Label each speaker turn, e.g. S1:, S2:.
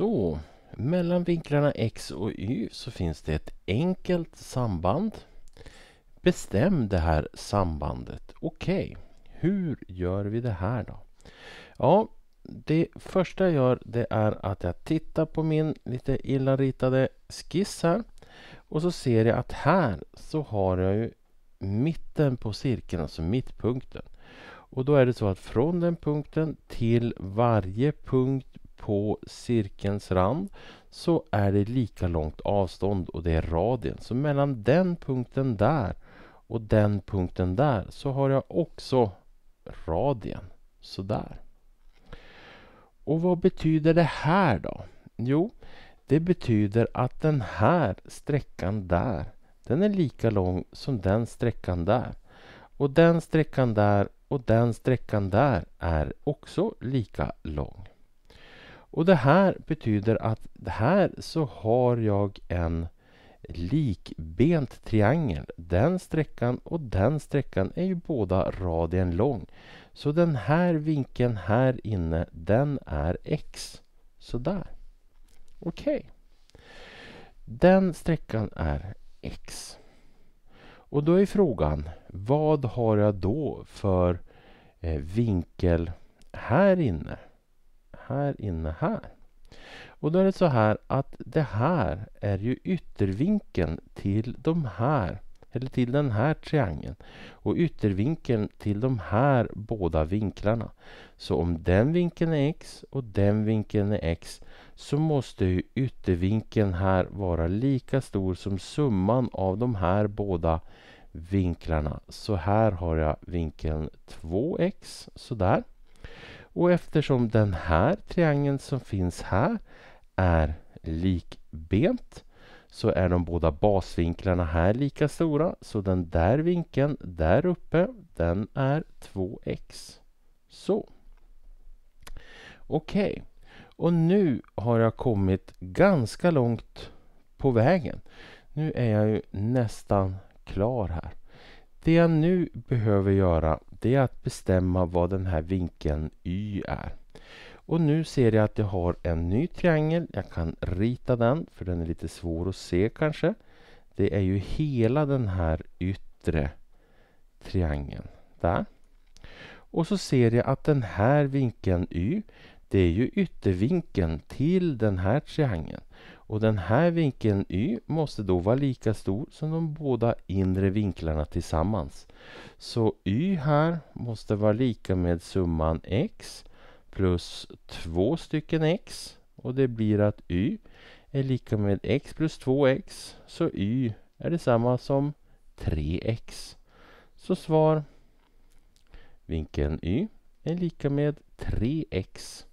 S1: Så, mellan vinklarna x och y så finns det ett enkelt samband. Bestäm det här sambandet. Okej, okay. hur gör vi det här då? Ja, det första jag gör det är att jag tittar på min lite illa ritade skiss här. Och så ser jag att här så har jag ju mitten på cirkeln, alltså mittpunkten. Och då är det så att från den punkten till varje punkt på cirkelns rand så är det lika långt avstånd och det är radien. Så mellan den punkten där och den punkten där så har jag också radien. Sådär. Och vad betyder det här då? Jo, det betyder att den här sträckan där den är lika lång som den sträckan där. Och den sträckan där och den sträckan där är också lika lång. Och det här betyder att här så har jag en likbent triangel. Den sträckan och den sträckan är ju båda radien lång. Så den här vinkeln här inne, den är x. Sådär. Okej. Okay. Den sträckan är x. Och då är frågan, vad har jag då för eh, vinkel här inne? här inne här. Och då är det så här att det här är ju yttervinkeln till de här eller till den här triangeln och yttervinkeln till de här båda vinklarna. Så om den vinkeln är x och den vinkeln är x så måste ju yttervinkeln här vara lika stor som summan av de här båda vinklarna. Så här har jag vinkeln 2x, sådär. Och eftersom den här triangeln som finns här är likbent så är de båda basvinklarna här lika stora så den där vinkeln där uppe den är 2x. Så. Okej. Okay. Och nu har jag kommit ganska långt på vägen. Nu är jag ju nästan klar här. Det jag nu behöver göra det är att bestämma vad den här vinkeln y är. Och nu ser jag att jag har en ny triangel. Jag kan rita den, för den är lite svår att se kanske. Det är ju hela den här yttre triangeln. Där. Och så ser jag att den här vinkeln y, det är ju yttervinkeln till den här triangeln. Och den här vinkeln y måste då vara lika stor som de båda inre vinklarna tillsammans. Så y här måste vara lika med summan x plus två stycken x och det blir att y är lika med x plus 2x så y är detsamma som 3x. Så svar vinkeln y är lika med 3x.